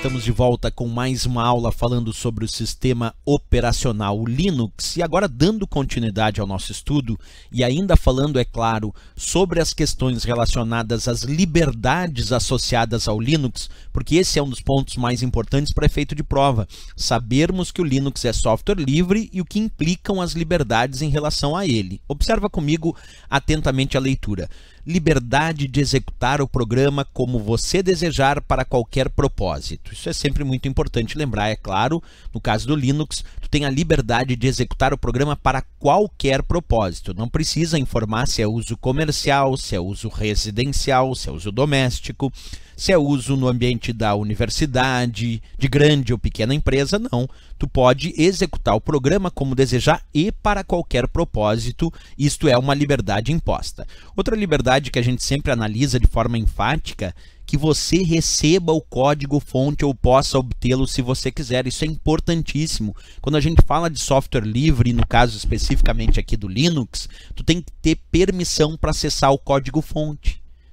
estamos de volta com mais uma aula falando sobre o sistema operacional Linux e agora dando continuidade ao nosso estudo e ainda falando, é claro, sobre as questões relacionadas às liberdades associadas ao Linux, porque esse é um dos pontos mais importantes para efeito de prova, sabermos que o Linux é software livre e o que implicam as liberdades em relação a ele. Observa comigo atentamente a leitura liberdade de executar o programa como você desejar para qualquer propósito. Isso é sempre muito importante lembrar, é claro. No caso do Linux, tu tem a liberdade de executar o programa para qualquer propósito. Não precisa informar se é uso comercial, se é uso residencial, se é uso doméstico, se é uso no ambiente da universidade, de grande ou pequena empresa, não. Tu pode executar o programa como desejar e para qualquer propósito. Isto é uma liberdade imposta. Outra liberdade que a gente sempre analisa de forma enfática que você receba o código fonte ou possa obtê-lo se você quiser. Isso é importantíssimo. Quando a gente fala de software livre, no caso especificamente aqui do Linux, tu tem que ter permissão para acessar o código fonte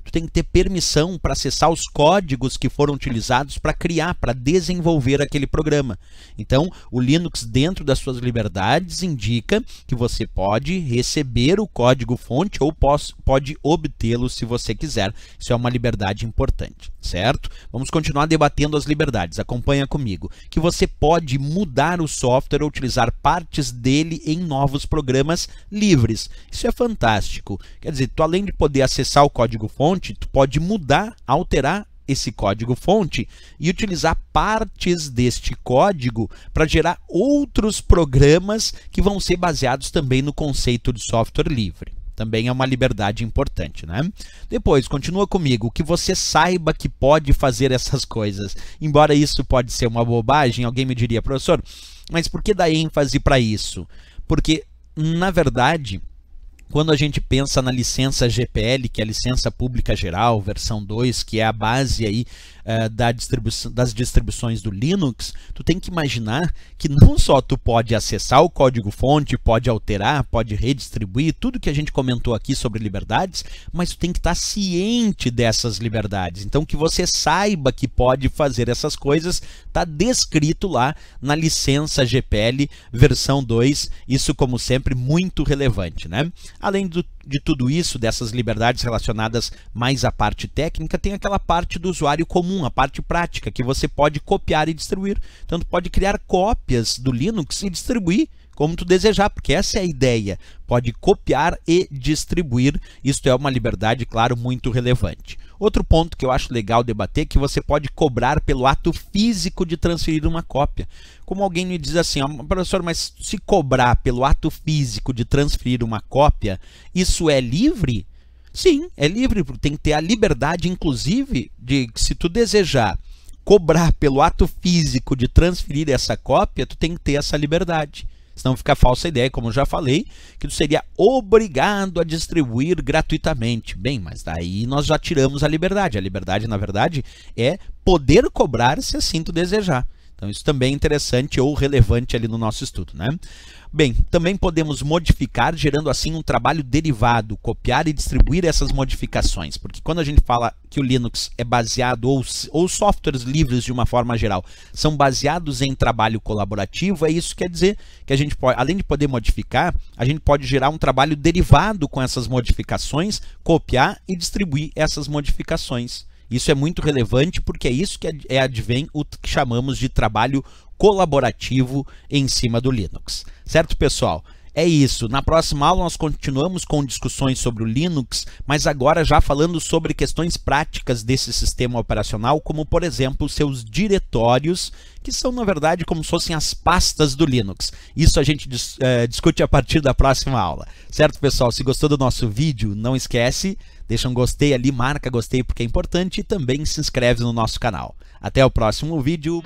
tu tem que ter permissão para acessar os códigos que foram utilizados para criar, para desenvolver aquele programa. Então, o Linux, dentro das suas liberdades, indica que você pode receber o código-fonte ou pode obtê-lo se você quiser. Isso é uma liberdade importante, certo? Vamos continuar debatendo as liberdades. Acompanha comigo. Que você pode mudar o software ou utilizar partes dele em novos programas livres. Isso é fantástico. Quer dizer, tu além de poder acessar o código-fonte, fonte, tu pode mudar, alterar esse código fonte e utilizar partes deste código para gerar outros programas que vão ser baseados também no conceito de software livre. Também é uma liberdade importante, né? Depois, continua comigo, que você saiba que pode fazer essas coisas. Embora isso pode ser uma bobagem, alguém me diria, professor, mas por que dar ênfase para isso? Porque, na verdade, quando a gente pensa na licença GPL, que é a licença pública geral, versão 2, que é a base aí é, da distribuição, das distribuições do Linux, tu tem que imaginar que não só tu pode acessar o código-fonte, pode alterar, pode redistribuir, tudo que a gente comentou aqui sobre liberdades, mas tu tem que estar ciente dessas liberdades. Então que você saiba que pode fazer essas coisas, está descrito lá na licença GPL versão 2, isso como sempre muito relevante, né? Além do de tudo isso, dessas liberdades relacionadas mais à parte técnica, tem aquela parte do usuário comum, a parte prática, que você pode copiar e distribuir. tanto pode criar cópias do Linux e distribuir como tu desejar, porque essa é a ideia. Pode copiar e distribuir. Isto é uma liberdade, claro, muito relevante. Outro ponto que eu acho legal debater é que você pode cobrar pelo ato físico de transferir uma cópia. Como alguém me diz assim, ah, professor, mas se cobrar pelo ato físico de transferir uma cópia, isso é livre? Sim, é livre, tem que ter a liberdade, inclusive, de se tu desejar cobrar pelo ato físico de transferir essa cópia, tu tem que ter essa liberdade senão fica falsa ideia, como eu já falei, que tu seria obrigado a distribuir gratuitamente. Bem, mas daí nós já tiramos a liberdade. A liberdade, na verdade, é poder cobrar se assim tu desejar. Então isso também é interessante ou relevante ali no nosso estudo, né? Bem, também podemos modificar, gerando assim um trabalho derivado, copiar e distribuir essas modificações, porque quando a gente fala que o Linux é baseado ou, ou softwares livres de uma forma geral são baseados em trabalho colaborativo, é isso que quer dizer que a gente pode, além de poder modificar, a gente pode gerar um trabalho derivado com essas modificações, copiar e distribuir essas modificações. Isso é muito relevante porque é isso que é advém o que chamamos de trabalho colaborativo em cima do Linux. Certo, pessoal? É isso. Na próxima aula nós continuamos com discussões sobre o Linux, mas agora já falando sobre questões práticas desse sistema operacional, como por exemplo seus diretórios, que são na verdade como se fossem as pastas do Linux. Isso a gente é, discute a partir da próxima aula. Certo, pessoal? Se gostou do nosso vídeo, não esquece deixa um gostei ali, marca gostei porque é importante e também se inscreve no nosso canal. Até o próximo vídeo.